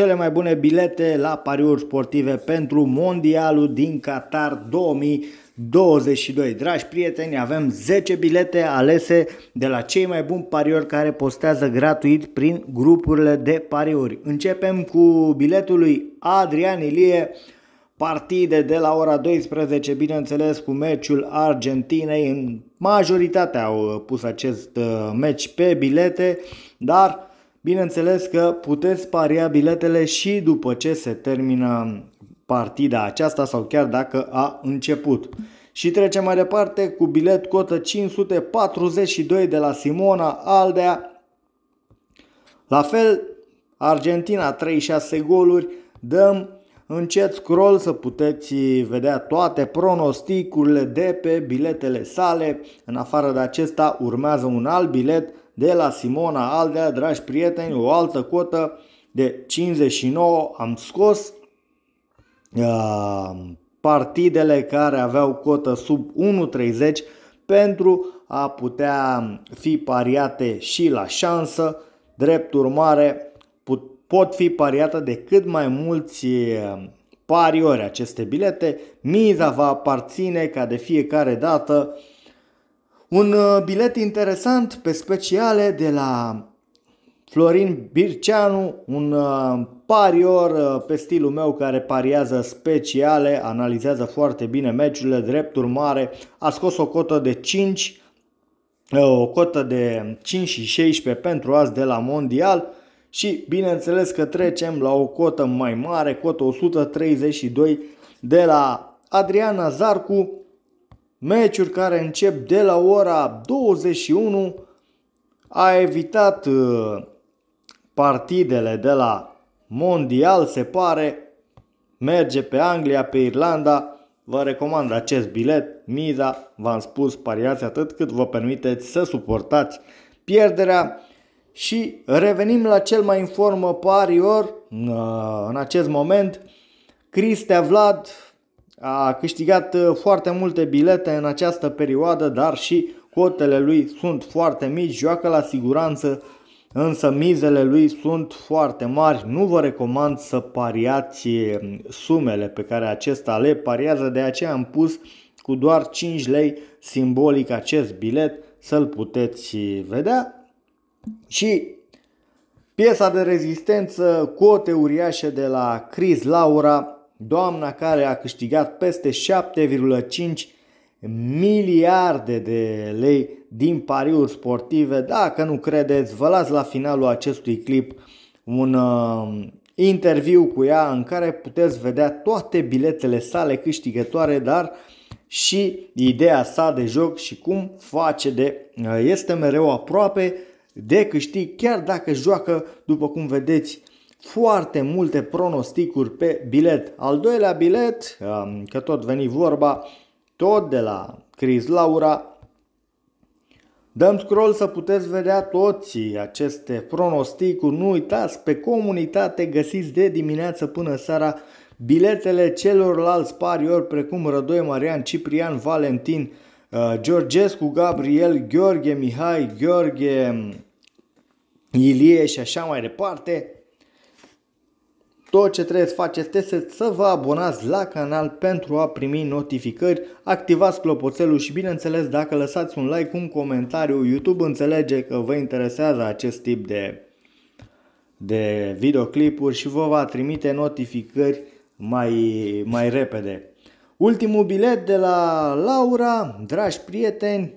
cele mai bune bilete la pariuri sportive pentru Mondialul din Qatar 2022. Dragi prieteni, avem 10 bilete alese de la cei mai buni pariori care postează gratuit prin grupurile de pariuri. Începem cu biletul lui Adrian Ilie, partide de la ora 12, bineînțeles cu meciul Argentinei. În majoritatea au pus acest uh, meci pe bilete, dar Bineînțeles că puteți paria biletele și după ce se termină partida aceasta sau chiar dacă a început. Și trecem mai departe cu bilet cotă 542 de la Simona Aldea. La fel, Argentina 36 goluri, dăm încet scroll să puteți vedea toate pronosticurile de pe biletele sale. În afară de acesta urmează un alt bilet de la Simona Aldea, dragi prieteni, o altă cotă de 59 am scos uh, partidele care aveau cotă sub 1.30 pentru a putea fi pariate și la șansă. Drept urmare, put, pot fi pariate de cât mai mulți uh, pariori aceste bilete. Miza va aparține ca de fiecare dată uh, un uh, bilet interesant pe speciale de la Florin Birceanu, un uh, parior uh, pe stilul meu care pariază speciale, analizează foarte bine meciurile, drept urmare a scos o cotă de 5, o cotă de 5 și 16 pentru azi de la Mondial și bineînțeles că trecem la o cotă mai mare, cotă 132 de la Adriana Zarcu, meciuri care încep de la ora 21. A evitat uh, partidele de la Mondial, se pare. Merge pe Anglia, pe Irlanda. Vă recomand acest bilet. Miza, v-am spus, pariați atât cât vă permiteți să suportați pierderea. Și revenim la cel mai informă parior uh, în acest moment, Cristea Vlad, a câștigat uh, foarte multe bilete în această perioadă, dar și cotele lui sunt foarte mici, joacă la siguranță, însă mizele lui sunt foarte mari. Nu vă recomand să pariați um, sumele pe care acesta le pariază, de aceea am pus cu doar 5 lei simbolic acest bilet să-l puteți uh, vedea. Și piesa de rezistență, cote uriașe de la Chris Laura, doamna care a câștigat peste 7,5 miliarde de lei din pariuri sportive. Dacă nu credeți, vă las la finalul acestui clip un uh, interviu cu ea în care puteți vedea toate biletele sale câștigătoare, dar și ideea sa de joc și cum face de uh, este mereu aproape de câștig chiar dacă joacă după cum vedeți foarte multe pronosticuri pe bilet. Al doilea bilet, um, că tot veni vorba, tot de la Chris Laura, Dăm scroll să puteți vedea toți aceste pronosticuri. Nu uitați, pe comunitate găsiți de dimineață până seara biletele celorlalți pariori precum Rădoi Marian, Ciprian, Valentin, uh, Georgescu, Gabriel, Gheorghe, Mihai, Gheorghe, um, Ilie și așa mai departe. Tot ce trebuie să faceți este să vă abonați la canal pentru a primi notificări, activați clopoțelul și bineînțeles dacă lăsați un like, un comentariu, YouTube înțelege că vă interesează acest tip de, de videoclipuri și vă va trimite notificări mai, mai repede. Ultimul bilet de la Laura, dragi prieteni,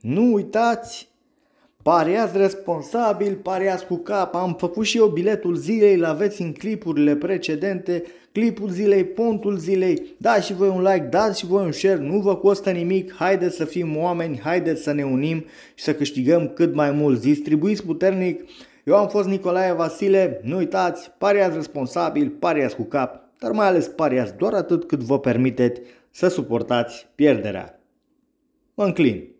nu uitați Pariați responsabil, pariați cu cap, am făcut și eu biletul zilei, îl aveți în clipurile precedente, clipul zilei, pontul zilei, dați și voi un like, dați și voi un share, nu vă costă nimic, haideți să fim oameni, haideți să ne unim și să câștigăm cât mai mult, distribuiți puternic, eu am fost Nicolae Vasile, nu uitați, pariați responsabil, pariați cu cap, dar mai ales pariați doar atât cât vă permiteți să suportați pierderea. Mă înclin.